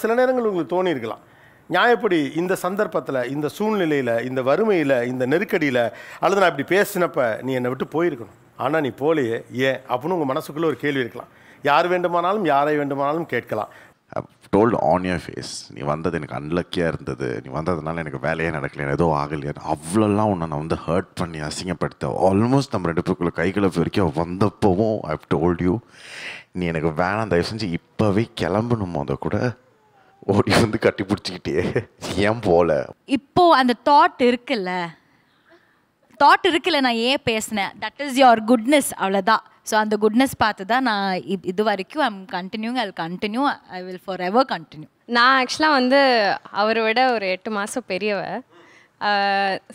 சில நேரங்கள் உங்களுக்கு தோணியிருக்கலாம் நியாயப்படி இந்த சந்தர்ப்பத்தில் இந்த சூழ்நிலையில் இந்த வறுமையில் இந்த நெருக்கடியில் அல்லது நான் இப்படி பேசினப்ப நீ என்னை விட்டு போயிருக்கணும் ஆனால் நீ போலையே ஏன் அப்படின்னு உங்கள் மனசுக்குள்ளே ஒரு கேள்வி இருக்கலாம் யார் வேண்டுமானாலும் யாரை வேண்டுமானாலும் கேட்கலாம் டோல்டு ஆன் யர் ஃபேஸ் நீ வந்தது எனக்கு அன்லக்கியாக இருந்தது நீ வந்ததுனால எனக்கு வேலையே நடக்கல ஏதோ ஆகலையே அவ்வளோலாம் உன்னை நான் வந்து ஹர்ட் பண்ணி அசிங்கப்படுத்த ஆல்மோஸ்ட் நம்ம ரெண்டு பேருக்குள்ள கைகளை வரைக்கும் வந்தப்போவும் ஐ டோல்ட் யூ நீ எனக்கு வேணாம் தயவு செஞ்சு இப்போவே கிளம்பணும் அதை கூட ஓடி வந்து கட்டி பிடிச்சிக்கிட்டே ஏன் போல இப்போ அந்த தாட் இருக்குல்ல தாட் இருக்குல்ல நான் ஏன் பேசினேன் தட் இஸ் யுவர் குட்னஸ் அவ்வளோதான் ஸோ அந்த குட்னஸ் பார்த்து தான் நான் இது வரைக்கும் I'm continuing I continue I will forever எவர் கண்டினியூ நான் ஆக்சுவலாக வந்து அவரை விட ஒரு எட்டு மாதம் பெரியவ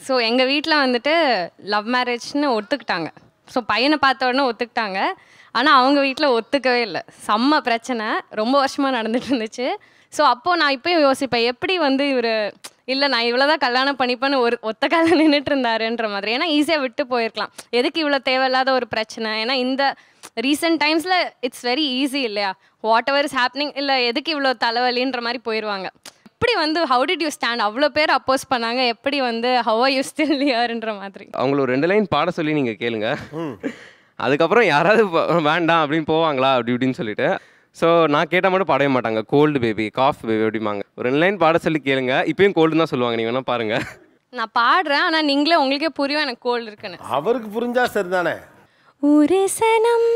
ஸோ எங்கள் வீட்டில் வந்துட்டு லவ் மேரேஜ்னு ஒத்துக்கிட்டாங்க ஸோ பையனை பார்த்த உடனே ஒத்துக்கிட்டாங்க ஆனால் அவங்க வீட்டில் ஒத்துக்கவே இல்லை செம்ம பிரச்சனை ரொம்ப வருஷமாக நடந்துட்டு இருந்துச்சு ஸோ அப்போது நான் இப்போயும் யோசிப்பேன் எப்படி வந்து இவர் இல்லை நான் இவ்வளோ தான் கல்யாணம் பண்ணிப்பேன்னு ஒரு ஒத்த கால நின்றுட்டு இருந்தாருன்ற மாதிரி ஏன்னா ஈஸியாக விட்டு போயிருக்கலாம் எதுக்கு இவ்வளோ தேவையில்லாத ஒரு பிரச்சனை ஏன்னா இந்த ரீசெண்ட் டைம்ஸில் இட்ஸ் வெரி ஈஸி இல்லையா வாட் எவர் இஸ் ஹேப்னிங் இல்லை எதுக்கு இவ்வளோ தலைவலின்ற மாதிரி போயிடுவாங்க எப்படி வந்து ஹவு டிட் யூ ஸ்டாண்ட் அவ்வளோ பேர் அப்போஸ் பண்ணாங்க எப்படி வந்து ஹவ் ஆர் யூ ஸ்டில் யார்ன்ற மாதிரி அவங்கள ரெண்டு லைன் பாட சொல்லி நீங்கள் கேளுங்க அதுக்கப்புறம் யாராவது வேண்டாம் அப்படின்னு போவாங்களா அப்படி இப்படின்னு சொல்லிட்டு ஸோ நான் கேட்டால் மட்டும் பாடவே மாட்டாங்க கோல்டு பேபி காஃப் பேபி அப்படிம்பாங்க ஒரு ரெண்டு லைன் பாட சொல்லி கேளுங்க இப்பயும் கோல்டுன்னு தான் சொல்லுவாங்க நீங்கள் வேணால் பாருங்கள் நான் பாடுறேன் ஆனால் நீங்களே உங்களுக்கே புரியும் எனக்கு கோல்டு இருக்குன்னு அவருக்கு புரிஞ்சா சரி தானே ஒரு சனம்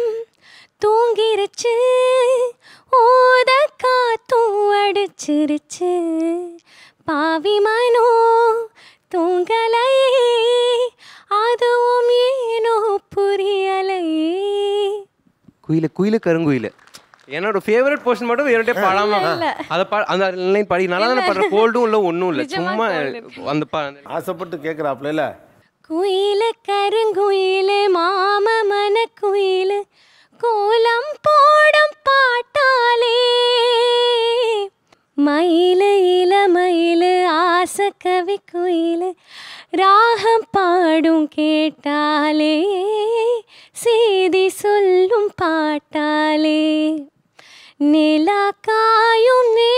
தூங்கிருச்சு ஓத காத்தும் அடிச்சிருச்சு பாவி மனோ அதுவும் ஏனோ புரியலை குயில குயில கருங்குயில என்னோட ஃபேவரட் போர்ஷன் மட்டும் என்னோட படமா அத அந்த லைன் படி நல்லா தான பண்ற கோல்டும் இல்ல ஒண்ணும் இல்ல சும்மா அந்த ஆசைப்பட்டு கேக்குறாப்ல இல்ல குயில கருங்குயில மாம மன குயில കുയില് രാഹം പാടും കേട്ടാലേ സീതി സൊല്ലും പാട്ടാലേ നിലക്കായും നീ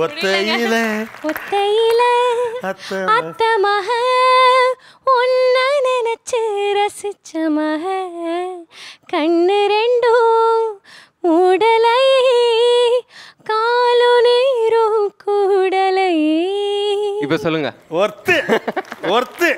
ஒத்தையில ஒத்தையில அத்த மக ஒன்ன கண்ணு ரெண்டும் மூடலை காலு நீரும் கூடலை இப்ப சொல்லுங்க ஒர்த்து ஒர்த்து